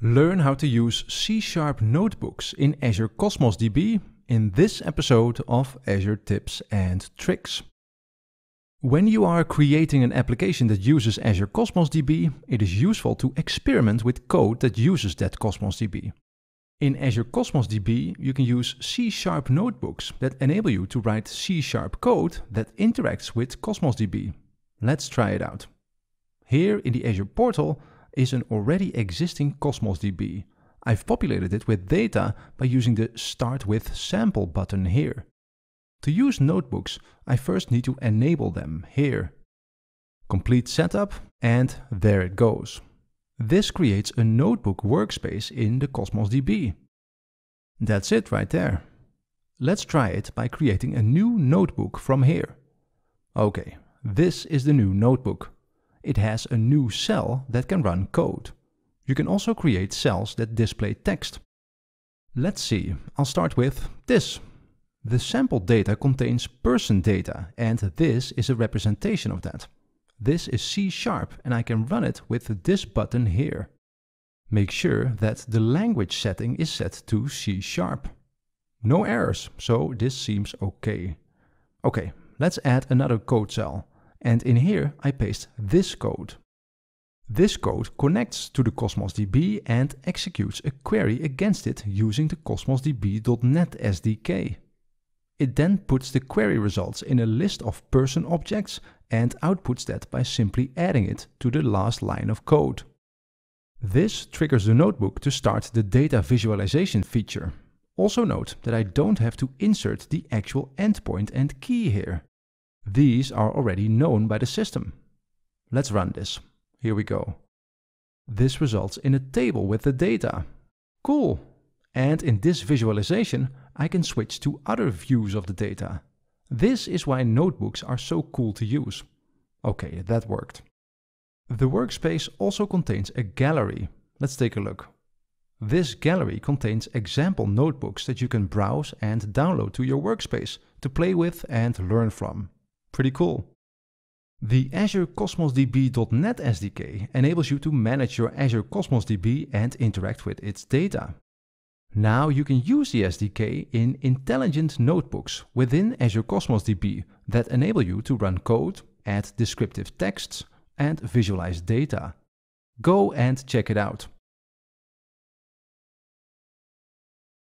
Learn how to use C-sharp notebooks in Azure Cosmos DB in this episode of Azure Tips and Tricks. When you are creating an application that uses Azure Cosmos DB, it is useful to experiment with code that uses that Cosmos DB. In Azure Cosmos DB, you can use C-sharp notebooks that enable you to write C-sharp code that interacts with Cosmos DB. Let's try it out. Here in the Azure portal, is an already existing Cosmos DB. I've populated it with data by using the Start with Sample button here. To use notebooks, I first need to enable them here. Complete setup, and there it goes. This creates a notebook workspace in the Cosmos DB. That's it right there. Let's try it by creating a new notebook from here. Okay, this is the new notebook it has a new cell that can run code. You can also create cells that display text. Let's see, I'll start with this. The sample data contains person data and this is a representation of that. This is C sharp and I can run it with this button here. Make sure that the language setting is set to C sharp. No errors, so this seems okay. Okay, let's add another code cell and in here I paste this code. This code connects to the Cosmos DB and executes a query against it using the CosmosDB.NET SDK. It then puts the query results in a list of person objects and outputs that by simply adding it to the last line of code. This triggers the notebook to start the data visualization feature. Also note that I don't have to insert the actual endpoint and key here. These are already known by the system. Let's run this. Here we go. This results in a table with the data. Cool. And in this visualization, I can switch to other views of the data. This is why notebooks are so cool to use. Okay, that worked. The workspace also contains a gallery. Let's take a look. This gallery contains example notebooks that you can browse and download to your workspace to play with and learn from. Pretty cool. The Azure Cosmos DB.NET SDK enables you to manage your Azure Cosmos DB and interact with its data. Now you can use the SDK in intelligent notebooks within Azure Cosmos DB that enable you to run code, add descriptive texts, and visualize data. Go and check it out.